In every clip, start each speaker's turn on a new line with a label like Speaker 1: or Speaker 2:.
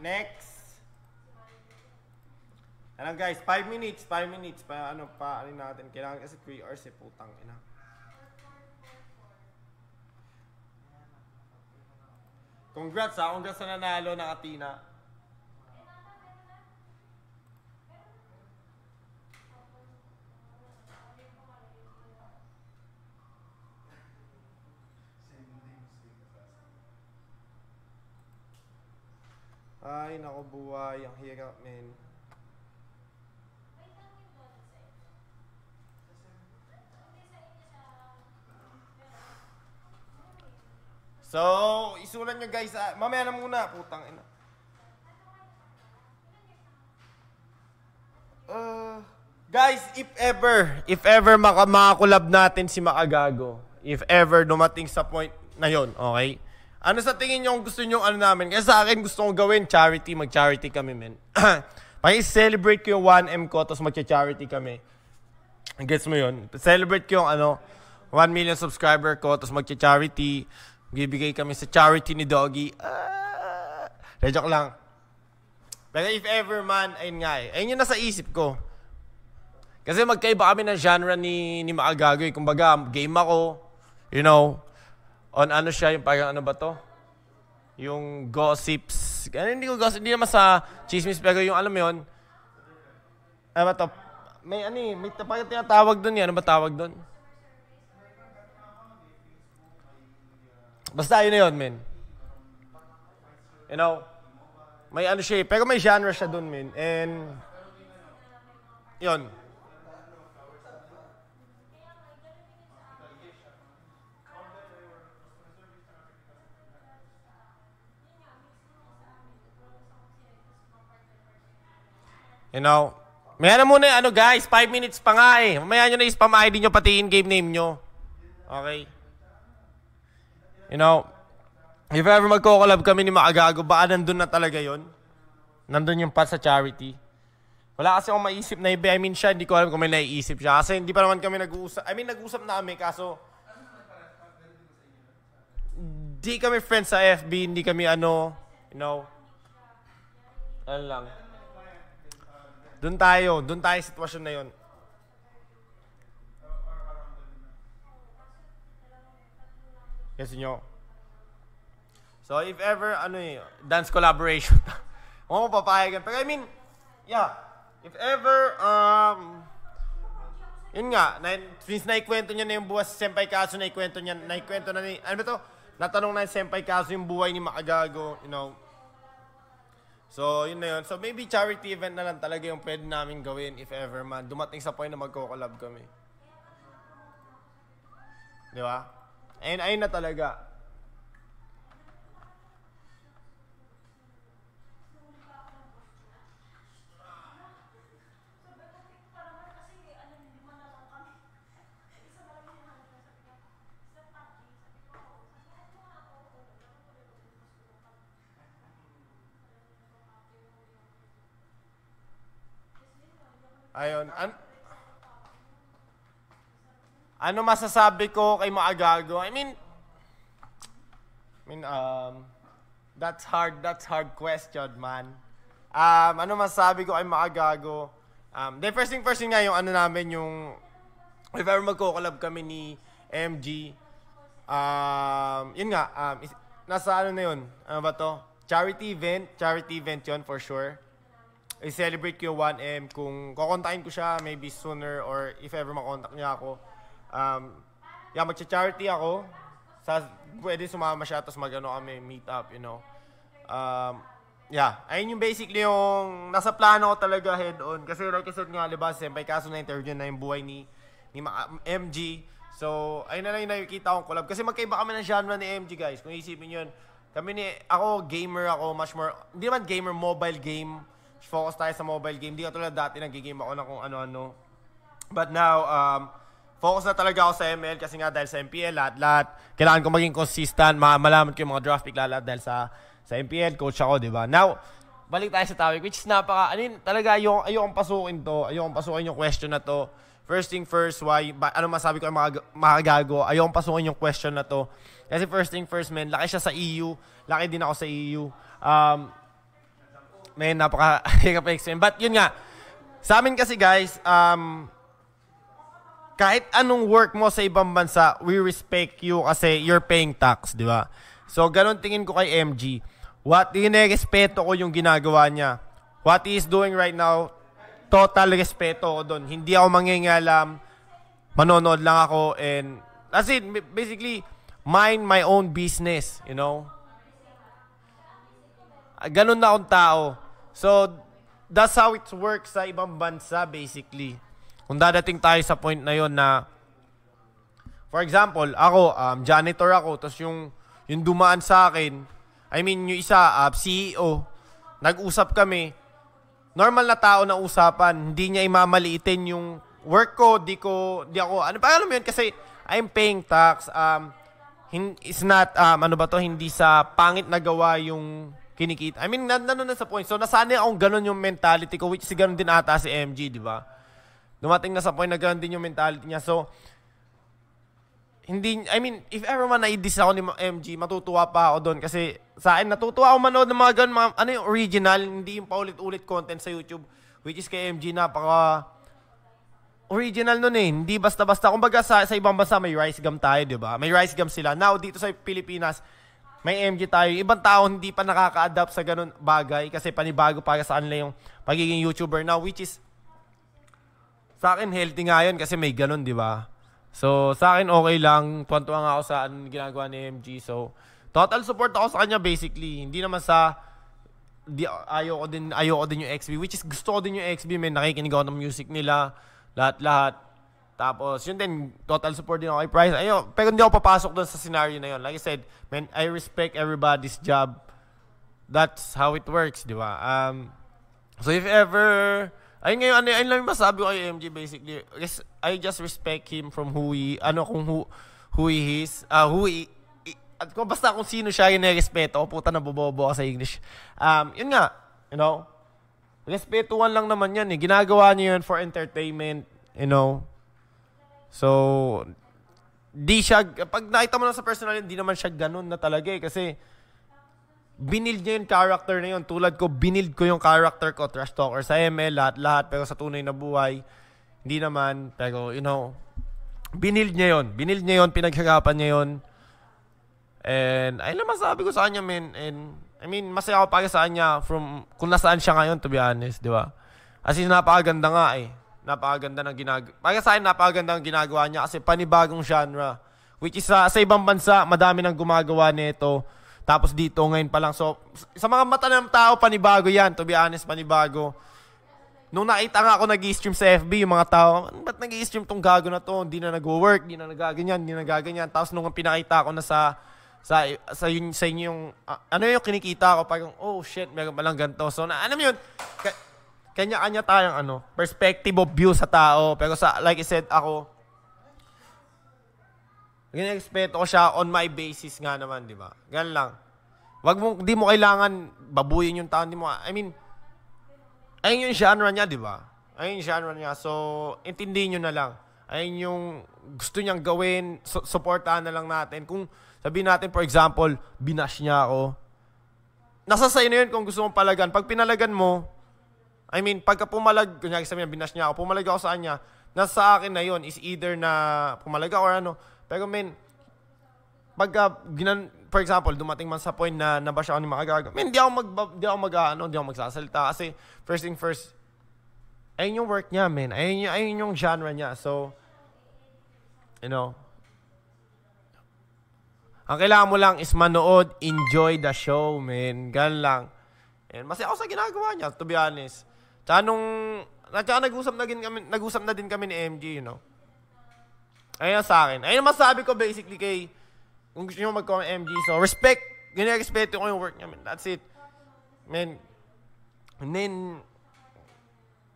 Speaker 1: Next. Ano guys, 5 minutes, 5 minutes. Pa, ano pa, ano natin. Kailangan kasi 3 hours si eh, putang ina. Congrats ha, ah. congrats sa nanalo ng Athena. Ay, nako buhay. Ang hirap, men. So, isulat nyo guys. Ah, mamaya na muna. Putang ina. Uh, guys, if ever, if ever maka makakulab natin si Makagago, if ever dumating sa point na yon, okay? Ano sa tingin nyo gusto nyo ano namin? Kasi sa akin gusto kong gawin charity. Mag-charity kami, men. Pag-celebrate ko yung 1M ko, tapos mag-charity kami. Gets mo yun? Celebrate ko yung ano, 1 million subscriber ko, tapos mag-charity. Bibigay kami sa charity ni Doggy. Ah, joke lang. Pero if ever man, ayun nga eh. Ayun yung nasa isip ko. Kasi magkaiba kami ng genre ni, ni Maagagoy. Kumbaga, game ako. You know, on ano siya, yung parang ano ba to? Yung gossips. Ano, hindi ko gossip, hindi naman sa chismis, pero yung alam mo yun, ano ba to? May ano eh, may tapang tinatawag doon yan. Eh. Ano ba tawag doon? Basta yun na yun, men. You know, may ano siya eh, pero may genre siya doon, men. And, yun. You know? Maya na muna, ano guys, 5 minutes pa nga eh. Mamaya nyo na i-spam ID nyo, pati in-game name nyo. Okay? You know, if ever magko-collab kami ni Maagago, baka nandun na talaga yon Nandun yung part sa charity. Wala kasi akong maisip na iba. I mean siya, hindi ko alam kung may naiisip siya. Kasi hindi pa naman kami nag-uusap. I mean, nag-uusap na kami, kaso... Hindi kami friends sa FB, hindi kami ano, you know. Ano lang. Doon tayo, doon tayo sitwasyon na 'yon. Yes, nyo. So, if ever, ano eh, dance collaboration. Huwag mo papayagan. Pero I mean, yeah, if ever, um, yun nga, na, since naikwento niya na yung buhay si Senpai Kaso, naikwento niya, naikwento na ni, ano ba to? Natanong na yung Senpai Kaso yung buhay ni Makagago, you know, So, yun na yun. So, maybe charity event na lang talaga yung pwede namin gawin if ever man. Dumating sa point na magko-collab kami. Di ba? Ayun, ayun na talaga. Ayun. An ano masasabi ko kay Maagago? I mean, I mean, um, that's hard, that's hard question, man. Um, ano masasabi ko kay Maagago? Um, the first thing first thing nga yung ano namin yung if ever magko-collab kami ni MG, um, yun nga, um, nasa ano na yun? Ano ba to? Charity event, charity event yun for sure i-celebrate ko yung 1M. Kung kukontakin ko siya, maybe sooner or if ever makontakt niya ako. Um, yeah, magcha-charity ako. Sa, pwede sumama siya, tapos mag-ano kami, meet up, you know. Um, yeah, ayun yung basically yung nasa plano ko talaga head on. Kasi like I said nga, diba, siyempre kaso na interview na yung buhay ni, ni MG. So, ayun na lang yung nakikita kong collab. Kasi magkaiba kami ng genre ni MG, guys. Kung isipin yun, kami ni, ako gamer ako, much more, hindi naman gamer, mobile game focus tayo sa mobile game. Di tulad dati, nagigame ako na kung ano-ano. But now, um, focus na talaga ako sa ML kasi nga dahil sa MPL, lahat-lahat, kailangan ko maging consistent, ma malaman ko yung mga draft pick lahat, lahat dahil sa, sa MPL, coach ako, di ba? Now, balik tayo sa topic, which is napaka, ano yun, talaga, ayoko, ayokong pasukin to, ayokong pasukin yung question na to. First thing first, why, ba, ano masabi ko yung mga, mga gago, ayokong pasukin yung question na to. Kasi first thing first, man, laki siya sa EU, laki din ako sa EU. Um, may napakahirap explain. But yun nga, sa amin kasi guys, um, kahit anong work mo sa ibang bansa, we respect you kasi you're paying tax, di ba? So, ganun tingin ko kay MG. What respeto ko yung ginagawa niya. What he is doing right now, total respeto ko doon. Hindi ako mangingalam. Manonood lang ako and as in, Basically, mind my own business, you know? Ganun na akong tao. So, that's how it works sa ibang bansa basically. Kung dadating tayo sa point na yon na For example, ako um, janitor ako tapos yung yung dumaan sa akin, I mean yung isa uh, um, CEO, nag-usap kami. Normal na tao na usapan, hindi niya imamaliitin yung work ko, di ko di ako ano pa alam mo yun kasi I'm paying tax um hin, it's not um, ano ba to hindi sa pangit na gawa yung kinikita. I mean, nan nanon na sa point. So, nasanay akong ganun yung mentality ko, which si ganun din ata si MG, di ba? Dumating na sa point na ganun din yung mentality niya. So, hindi, I mean, if ever man na-diss ako ni MG, matutuwa pa ako doon. Kasi sa akin, natutuwa ako manood ng mga ganun, mga, ano yung original, hindi yung paulit-ulit content sa YouTube, which is kay MG, napaka original nun eh. Hindi basta-basta. Kumbaga sa, sa ibang bansa, may rice gum tayo, di ba? May rice gum sila. Now, dito sa Pilipinas, may MG tayo. Ibang tao hindi pa nakaka-adapt sa ganun bagay kasi panibago para sa kanila yung pagiging YouTuber now which is sa akin healthy nga yun kasi may ganun, di ba? So, sa akin okay lang. tuwan nga ako sa ginagawa ni MG. So, total support ako sa kanya basically. Hindi naman sa di, ayoko din ayoko din yung XB which is gusto ko din yung XB May nakikinig ako ng music nila lahat-lahat tapos, yun din, total support din ako kay Price. Ayun, pero hindi ako papasok doon sa scenario na yun. Like I said, man, I respect everybody's job. That's how it works, di ba? Um, so if ever, ay ngayon, ano, ayun lang yung masabi ko kay MJ basically. I just respect him from who he, ano kung who, who he is, uh, who he, at kung basta kung sino siya yung nirespeto, oh, puta na bobobo ako sa English. Um, yun nga, you know, respetuhan lang naman yan eh. Ginagawa niya yun for entertainment, you know, So, di siya, pag nakita mo na sa personal yun, naman siya ganun na talaga eh. Kasi, binild niya yung character na yun. Tulad ko, binild ko yung character ko, trash talker sa ML, lahat-lahat. Pero sa tunay na buhay, hindi naman. Pero, you know, binild niya yun. Binild niya yun, pinaghirapan niya yun. And, ayun lang masabi ko sa kanya, man. And, I mean, masaya ako para sa kanya from kung nasaan siya ngayon, to be honest, di ba? As in, napakaganda nga eh. Napakaganda ng ginagawa. Para sa akin, napakaganda ng ginagawa niya kasi panibagong genre. Which is uh, sa ibang bansa, madami nang gumagawa nito. Tapos dito ngayon pa lang. So, sa mga mata ng tao, panibago yan. To be honest, panibago. Nung nakita nga ako nag-stream sa FB, yung mga tao, ba't nag-stream tong gago na to? Hindi na nag-work, hindi na nagaganyan, hindi na nagaganyan. Tapos nung pinakita ko na sa sa sa yun sa inyo yung uh, ah, ano yung kinikita ko parang oh shit meron pa lang ganito so na, alam yun kanya-kanya tayong ano, perspective of view sa tao. Pero sa, like I said, ako, Ginexpect ko siya on my basis nga naman, di ba? Ganun lang. Wag mo, di mo kailangan babuyin yung tao. Di mo, I mean, ayun yung genre niya, di ba? Ayun yung genre niya. So, intindihin nyo na lang. Ayun yung gusto niyang gawin. Su- supportahan na lang natin. Kung sabihin natin, for example, binash niya ako. Nasa sa'yo na yun kung gusto mong palagan. Pag pinalagan mo, I mean, pagka pumalag, kunyari sabi niya, binash niya ako, pumalag ako sa kanya, nasa akin na yon is either na pumalag ako or ano. Pero men, pagka, ginan, for example, dumating man sa point na nabash ako ni mga gago, men, di ako mag, di ako mag, ano, di ako magsasalita. Kasi, first thing first, ayun yung work niya, men. Ayun, ayun yung genre niya. So, you know, ang kailangan mo lang is manood, enjoy the show, man. Gan lang. And masaya ako sa ginagawa niya, to be honest. Tsaka nung, at nag-usap na, din kami, nag-usap na din kami ni MG, you know. Ayun sa akin. Ayun masabi ko basically kay, kung gusto nyo magkawa ng MG, so respect, ginirespeto ko yung work niya, man. That's it. Man, and then,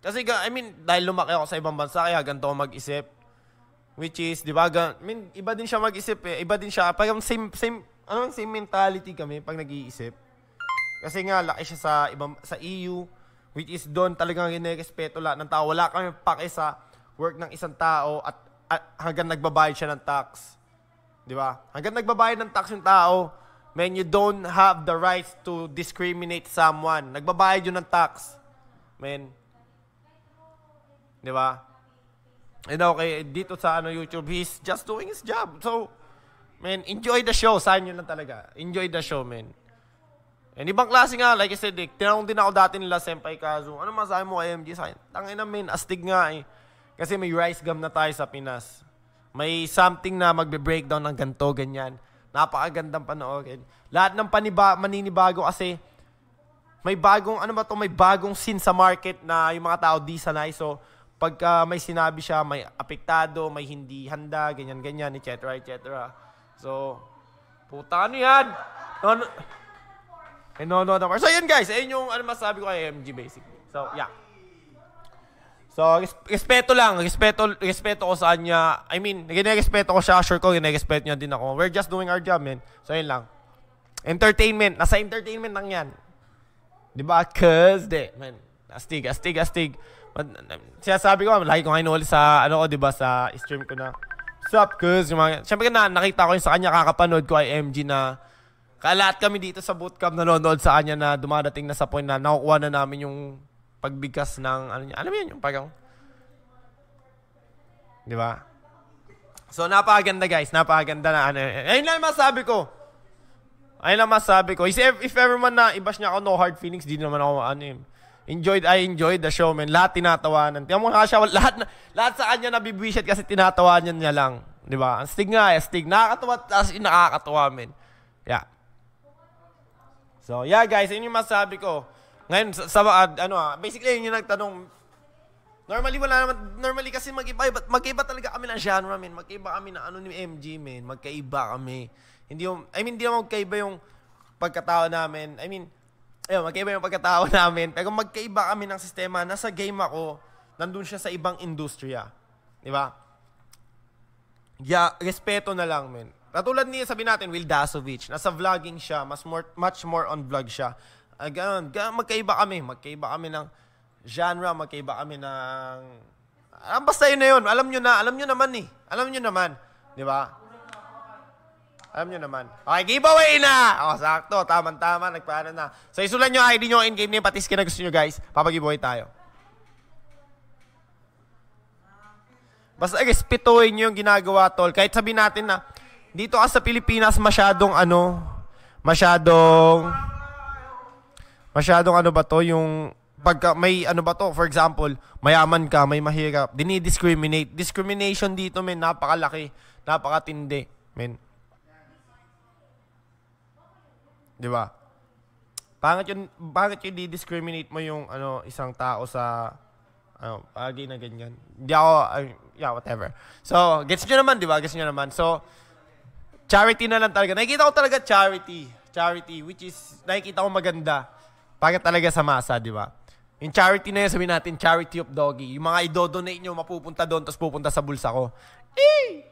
Speaker 1: kasi, I mean, dahil lumaki ako sa ibang bansa, kaya ganito ako mag-isip. Which is, di ba, I mean, iba din siya mag-isip eh. Iba din siya. Pag same, same, ano same mentality kami pag nag-iisip. Kasi nga, laki siya sa, ibang, sa EU. Which is doon talagang inirespeto lahat ng tao. Wala kami pake sa work ng isang tao at, at hanggang nagbabayad siya ng tax. Di ba? Hanggang nagbabayad ng tax yung tao, man, you don't have the rights to discriminate someone. Nagbabayad yun ng tax. Man. Di ba? And okay, dito sa ano YouTube, he's just doing his job. So, man, enjoy the show. Saan yun lang talaga. Enjoy the show, man. And ibang klase nga, like I said, eh, tinanong din ako dati nila Senpai Kazu, ano masabi mo kay MG sa Tangin na main, astig nga eh. Kasi may rice gum na tayo sa Pinas. May something na magbe-breakdown ng ganto ganyan. Napakagandang panoorin. Lahat ng paniba, maninibago kasi may bagong ano ba to, may bagong scene sa market na yung mga tao di sanay. So pagka may sinabi siya, may apektado, may hindi handa, ganyan ganyan, etc. etc. So puta ano yan? Ano, And no, no, no. So, yun guys. Ayun yung ano masabi ko kay MG basically. So, yeah. So, res- respeto lang. Respeto, respeto ko sa kanya. I mean, gine-respeto ko siya. Sure ko, gine ginirespeto niya din ako. We're just doing our job, man. So, yun lang. Entertainment. Nasa entertainment lang yan. Di ba? Cause, de, man. Astig, astig, astig. Sinasabi ko, lagi ko ngayon ulit sa, ano ko, di ba, sa stream ko na. Sup, cause, yung mga, syempre na, nakita ko yung sa kanya, kakapanood ko ay MG na, kaya kami dito sa bootcamp nanonood sa kanya na dumadating na sa point na nakukuha na namin yung pagbigkas ng ano niya. Alam mo yun, yung pagkang... Di ba? So, napakaganda guys. Napakaganda na ano. Eh, ayun lang masabi ko. Ayun lang masabi ko. If, if ever man na ibas niya ako, no hard feelings, di naman ako ano yun. Eh. Enjoyed, I enjoyed the show, man. Lahat tinatawanan. Tingnan mo nga siya, lahat, lahat sa kanya nabibwisit kasi tinatawanan niya lang. Di ba? Astig nga astig. Eh, nakakatawa, as in nakakatawa, man. Yeah. So, yeah guys, yun yung masabi ko. Ngayon, sa, sa ah, ano ah, basically yun yung nagtanong. Normally, wala naman, normally kasi mag-iba, but mag-iba talaga kami ng genre, man. Mag-iba kami na ano ni MG, man. Magkaiba kami. Hindi yung, I mean, hindi naman magkaiba yung pagkatao namin. I mean, ayun, magkaiba yung pagkatao namin. Pero magkaiba kami ng sistema. Nasa game ako, nandun siya sa ibang industriya. Di ba? Yeah, respeto na lang, men. Katulad niya sabi natin, Will Dasovich, nasa vlogging siya, mas more, much more on vlog siya. Again, ah, magkaiba kami, magkaiba kami ng genre, magkaiba kami ng... Ah, basta yun na yun, alam nyo na, alam nyo naman eh. Alam nyo naman, di ba? Alam nyo naman. Okay, giveaway na! O, oh, sakto, tama-tama, nagpaano na. So, isulan nyo ID nyo, in-game name, pati skin na gusto nyo guys. Papag-giveaway tayo. Basta guys, pituin nyo yung ginagawa, tol. Kahit sabi natin na, dito ka sa Pilipinas masyadong ano, masyadong masyadong ano ba to yung pagka may ano ba to, for example, mayaman ka, may mahirap, dinidiscriminate. Discrimination dito, men, napakalaki, napakatindi, men. 'Di ba? Bakit yun, bakit yun discriminate mo yung ano, isang tao sa ano, pagi na ganyan. di ako, uh, yeah, whatever. So, gets niyo naman, di ba? Gets niyo naman. So, Charity na lang talaga. Nakikita ko talaga charity. Charity, which is, nakikita ko maganda. Para talaga sa masa, di ba? Yung charity na yun, sabihin natin, charity of doggy. Yung mga idodonate nyo, mapupunta doon, tapos pupunta sa bulsa ko. Eh!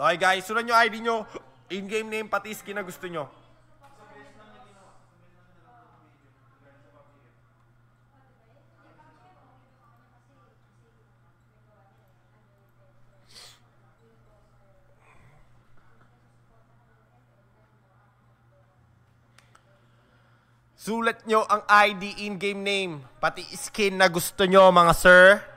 Speaker 1: Okay guys, sunan nyo ID nyo. In-game name, pati skin na gusto nyo. Sulat nyo ang ID in-game name, pati skin na gusto nyo mga sir.